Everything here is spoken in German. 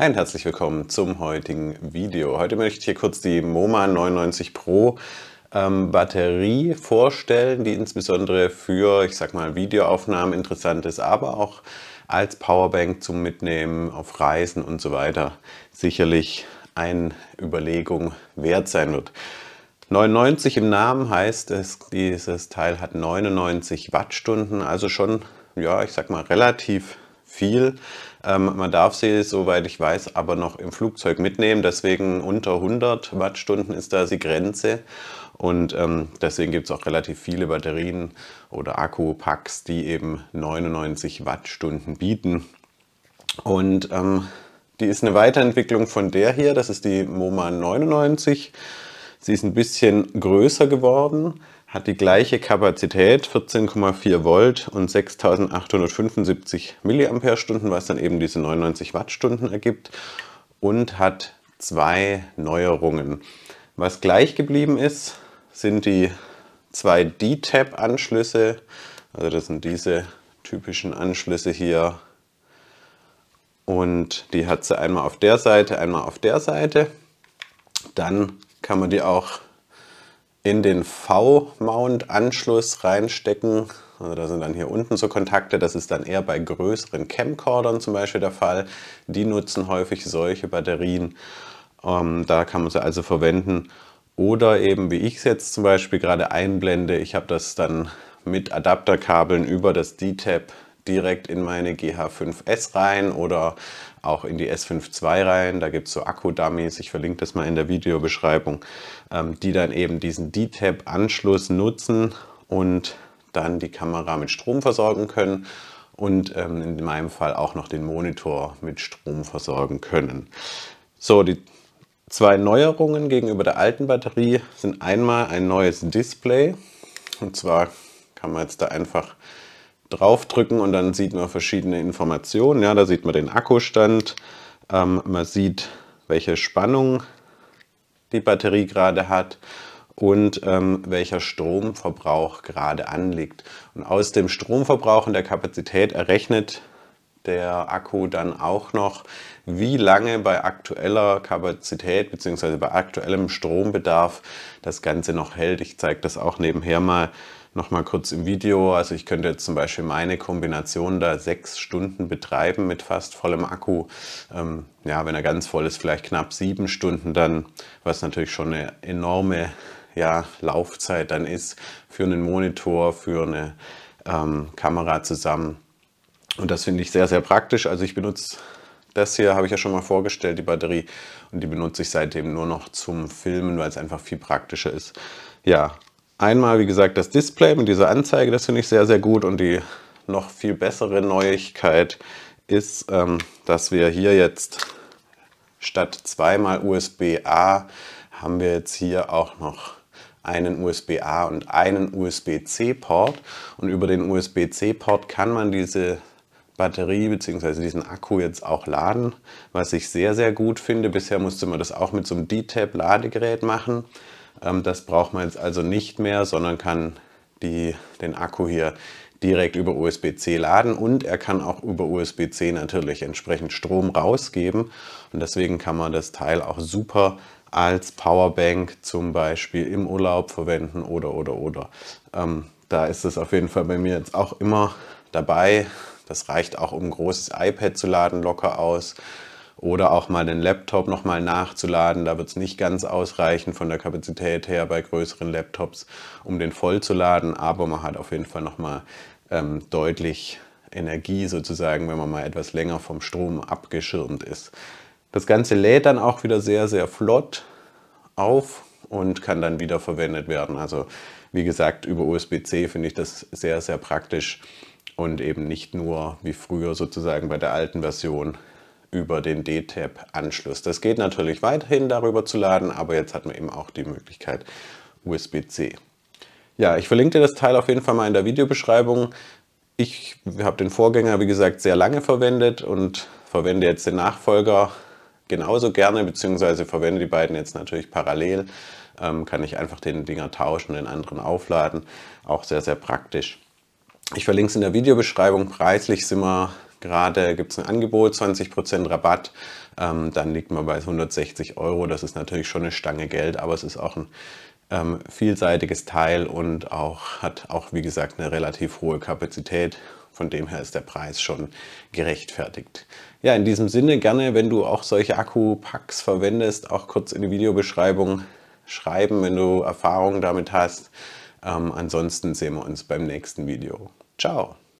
Hi und herzlich willkommen zum heutigen Video. Heute möchte ich hier kurz die MoMA 99 Pro ähm, Batterie vorstellen, die insbesondere für, ich sag mal, Videoaufnahmen interessant ist, aber auch als Powerbank zum Mitnehmen auf Reisen und so weiter sicherlich eine Überlegung wert sein wird. 99 im Namen heißt, es, dieses Teil hat 99 Wattstunden, also schon, ja, ich sag mal, relativ viel. Ähm, man darf sie, soweit ich weiß, aber noch im Flugzeug mitnehmen. Deswegen unter 100 Wattstunden ist da die Grenze. Und ähm, deswegen gibt es auch relativ viele Batterien oder Akkupacks, die eben 99 Wattstunden bieten. Und ähm, die ist eine Weiterentwicklung von der hier. Das ist die MoMA 99. Sie ist ein bisschen größer geworden hat die gleiche Kapazität, 14,4 Volt und 6875 mAh, was dann eben diese 99 Wattstunden ergibt und hat zwei Neuerungen. Was gleich geblieben ist, sind die zwei D-Tab-Anschlüsse, also das sind diese typischen Anschlüsse hier und die hat sie einmal auf der Seite, einmal auf der Seite. Dann kann man die auch in den V-Mount-Anschluss reinstecken. Also da sind dann hier unten so Kontakte, das ist dann eher bei größeren Camcordern zum Beispiel der Fall. Die nutzen häufig solche Batterien. Ähm, da kann man sie also verwenden. Oder eben, wie ich es jetzt zum Beispiel gerade einblende, ich habe das dann mit Adapterkabeln über das D-Tab direkt in meine GH5S rein oder auch in die S5 II rein. Da gibt es so Akku-Dummies, ich verlinke das mal in der Videobeschreibung, ähm, die dann eben diesen D-Tab-Anschluss nutzen und dann die Kamera mit Strom versorgen können und ähm, in meinem Fall auch noch den Monitor mit Strom versorgen können. So, die zwei Neuerungen gegenüber der alten Batterie sind einmal ein neues Display. Und zwar kann man jetzt da einfach draufdrücken und dann sieht man verschiedene Informationen. Ja, da sieht man den Akkustand, ähm, man sieht, welche Spannung die Batterie gerade hat und ähm, welcher Stromverbrauch gerade anliegt. Und aus dem Stromverbrauch und der Kapazität errechnet der Akku dann auch noch, wie lange bei aktueller Kapazität bzw. bei aktuellem Strombedarf das Ganze noch hält. Ich zeige das auch nebenher mal nochmal kurz im Video. Also ich könnte jetzt zum Beispiel meine Kombination da sechs Stunden betreiben mit fast vollem Akku. Ähm, ja, wenn er ganz voll ist, vielleicht knapp sieben Stunden dann, was natürlich schon eine enorme ja, Laufzeit dann ist für einen Monitor, für eine ähm, Kamera zusammen. Und das finde ich sehr, sehr praktisch. Also ich benutze das hier, habe ich ja schon mal vorgestellt, die Batterie. Und die benutze ich seitdem nur noch zum Filmen, weil es einfach viel praktischer ist. Ja, Einmal, wie gesagt, das Display mit dieser Anzeige, das finde ich sehr, sehr gut. Und die noch viel bessere Neuigkeit ist, ähm, dass wir hier jetzt statt zweimal USB-A haben wir jetzt hier auch noch einen USB-A und einen USB-C-Port. Und über den USB-C-Port kann man diese Batterie bzw. diesen Akku jetzt auch laden, was ich sehr, sehr gut finde. Bisher musste man das auch mit so einem D-Tab-Ladegerät machen. Ähm, das braucht man jetzt also nicht mehr, sondern kann die, den Akku hier direkt über USB-C laden und er kann auch über USB-C natürlich entsprechend Strom rausgeben und deswegen kann man das Teil auch super als Powerbank zum Beispiel im Urlaub verwenden oder oder oder. Ähm, da ist es auf jeden Fall bei mir jetzt auch immer dabei. Das reicht auch, um ein großes iPad zu laden, locker aus oder auch mal den Laptop nochmal nachzuladen. Da wird es nicht ganz ausreichen von der Kapazität her bei größeren Laptops, um den voll zu laden, aber man hat auf jeden Fall nochmal ähm, deutlich Energie sozusagen, wenn man mal etwas länger vom Strom abgeschirmt ist. Das Ganze lädt dann auch wieder sehr, sehr flott auf und kann dann wieder verwendet werden. Also wie gesagt, über USB-C finde ich das sehr, sehr praktisch und eben nicht nur wie früher sozusagen bei der alten Version über den DTAP-Anschluss. Das geht natürlich weiterhin darüber zu laden, aber jetzt hat man eben auch die Möglichkeit USB-C. Ja, ich verlinke dir das Teil auf jeden Fall mal in der Videobeschreibung. Ich habe den Vorgänger, wie gesagt, sehr lange verwendet und verwende jetzt den Nachfolger genauso gerne, beziehungsweise verwende die beiden jetzt natürlich parallel. Ähm, kann ich einfach den Dinger tauschen, den anderen aufladen. Auch sehr, sehr praktisch. Ich verlinke es in der Videobeschreibung. Preislich sind wir Gerade gibt es ein Angebot, 20% Rabatt, ähm, dann liegt man bei 160 Euro. Das ist natürlich schon eine Stange Geld, aber es ist auch ein ähm, vielseitiges Teil und auch, hat auch, wie gesagt, eine relativ hohe Kapazität. Von dem her ist der Preis schon gerechtfertigt. Ja, in diesem Sinne gerne, wenn du auch solche Akku-Packs verwendest, auch kurz in die Videobeschreibung schreiben, wenn du Erfahrungen damit hast. Ähm, ansonsten sehen wir uns beim nächsten Video. Ciao!